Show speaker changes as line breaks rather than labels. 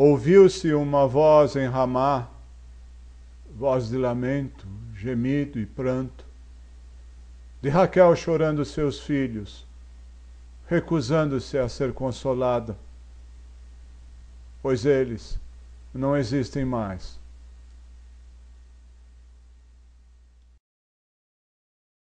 Ouviu-se uma voz em Ramá, voz de lamento, gemido e pranto, de Raquel chorando seus filhos, recusando-se a ser consolada, pois eles não existem mais.